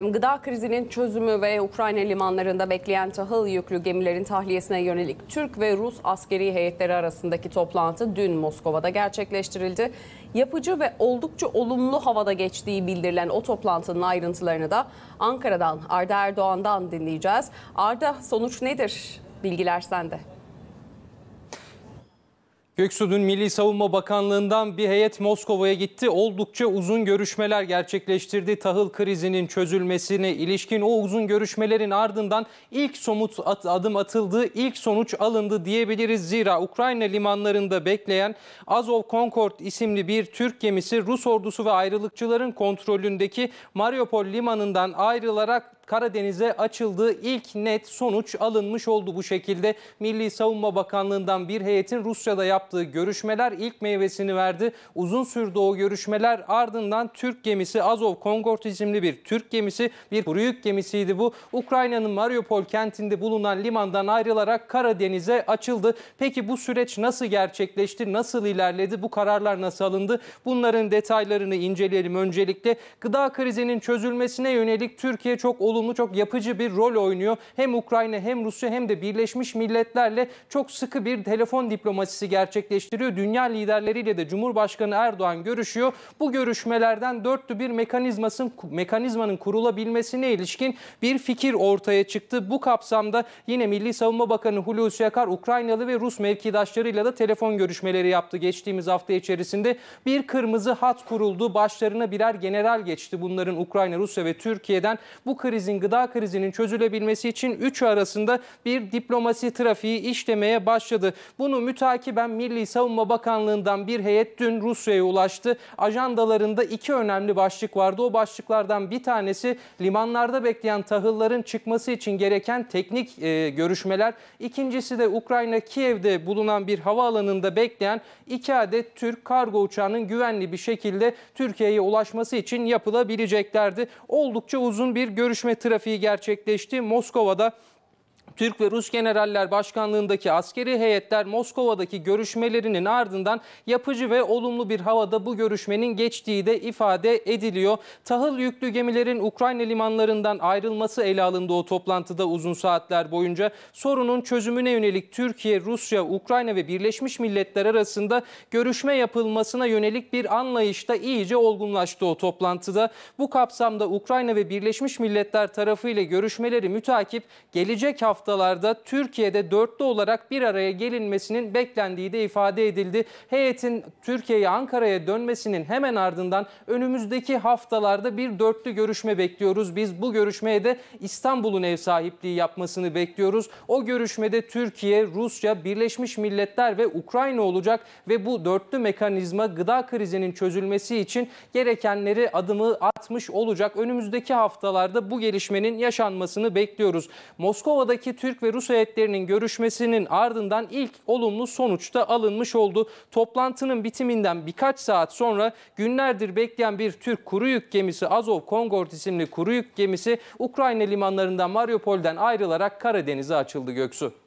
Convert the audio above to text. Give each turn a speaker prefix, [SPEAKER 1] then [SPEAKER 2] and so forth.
[SPEAKER 1] Gıda krizinin çözümü ve Ukrayna limanlarında bekleyen tahıl yüklü gemilerin tahliyesine yönelik Türk ve Rus askeri heyetleri arasındaki toplantı dün Moskova'da gerçekleştirildi. Yapıcı ve oldukça olumlu havada geçtiği bildirilen o toplantının ayrıntılarını da Ankara'dan Arda Erdoğan'dan dinleyeceğiz. Arda sonuç nedir? Bilgiler sende.
[SPEAKER 2] Göksu'nun Milli Savunma Bakanlığı'ndan bir heyet Moskova'ya gitti. Oldukça uzun görüşmeler gerçekleştirdi. Tahıl krizinin çözülmesine ilişkin o uzun görüşmelerin ardından ilk somut at, adım atıldı, ilk sonuç alındı diyebiliriz. Zira Ukrayna limanlarında bekleyen Azov Concord isimli bir Türk gemisi Rus ordusu ve ayrılıkçıların kontrolündeki Mariupol limanından ayrılarak Karadeniz'e açıldığı ilk net sonuç alınmış oldu bu şekilde. Milli Savunma Bakanlığı'ndan bir heyetin Rusya'da yaptığı görüşmeler ilk meyvesini verdi. Uzun sürdü o görüşmeler ardından Türk gemisi Azov Kongort isimli bir Türk gemisi bir kuru gemisiydi bu. Ukrayna'nın Mariupol kentinde bulunan limandan ayrılarak Karadeniz'e açıldı. Peki bu süreç nasıl gerçekleşti? Nasıl ilerledi? Bu kararlar nasıl alındı? Bunların detaylarını inceleyelim öncelikle. Gıda krizinin çözülmesine yönelik Türkiye çok olumlu olumlu, çok yapıcı bir rol oynuyor. Hem Ukrayna hem Rusya hem de Birleşmiş Milletler'le çok sıkı bir telefon diplomasisi gerçekleştiriyor. Dünya liderleriyle de Cumhurbaşkanı Erdoğan görüşüyor. Bu görüşmelerden dörtlü bir mekanizmasın mekanizmanın kurulabilmesine ilişkin bir fikir ortaya çıktı. Bu kapsamda yine Milli Savunma Bakanı Hulusi Akar Ukraynalı ve Rus mevkidaşlarıyla da telefon görüşmeleri yaptı geçtiğimiz hafta içerisinde. Bir kırmızı hat kuruldu. Başlarına birer general geçti bunların Ukrayna, Rusya ve Türkiye'den. Bu krizi ülkemizin gıda krizinin çözülebilmesi için üçü arasında bir diplomasi trafiği işlemeye başladı. Bunu mütakiben Milli Savunma Bakanlığı'ndan bir heyet dün Rusya'ya ulaştı. Ajandalarında iki önemli başlık vardı. O başlıklardan bir tanesi limanlarda bekleyen tahılların çıkması için gereken teknik e, görüşmeler. İkincisi de Ukrayna Kiev'de bulunan bir havaalanında bekleyen iki adet Türk kargo uçağının güvenli bir şekilde Türkiye'ye ulaşması için yapılabileceklerdi. Oldukça uzun bir görüşme trafiği gerçekleşti. Moskova'da Türk ve Rus generaller başkanlığındaki askeri heyetler Moskova'daki görüşmelerinin ardından yapıcı ve olumlu bir havada bu görüşmenin geçtiği de ifade ediliyor. Tahıl yüklü gemilerin Ukrayna limanlarından ayrılması ele alındı o toplantıda uzun saatler boyunca. Sorunun çözümüne yönelik Türkiye, Rusya, Ukrayna ve Birleşmiş Milletler arasında görüşme yapılmasına yönelik bir anlayış da iyice olgunlaştı o toplantıda. Bu kapsamda Ukrayna ve Birleşmiş Milletler tarafı ile görüşmeleri mütakip gelecek hafta haftalarda Türkiye'de dörtlü olarak bir araya gelinmesinin beklendiği de ifade edildi. Heyetin Türkiye'ye Ankara'ya dönmesinin hemen ardından önümüzdeki haftalarda bir dörtlü görüşme bekliyoruz. Biz bu görüşmeye de İstanbul'un ev sahipliği yapmasını bekliyoruz. O görüşmede Türkiye, Rusya, Birleşmiş Milletler ve Ukrayna olacak ve bu dörtlü mekanizma gıda krizinin çözülmesi için gerekenleri adımı atmış olacak. Önümüzdeki haftalarda bu gelişmenin yaşanmasını bekliyoruz. Moskova'daki Türk ve Rus heyetlerinin görüşmesinin ardından ilk olumlu sonuçta alınmış oldu. Toplantının bitiminden birkaç saat sonra günlerdir bekleyen bir Türk kuru yük gemisi Azov Kongort isimli kuru yük gemisi Ukrayna limanlarından Mariupol'den ayrılarak Karadeniz'e açıldı Göksu.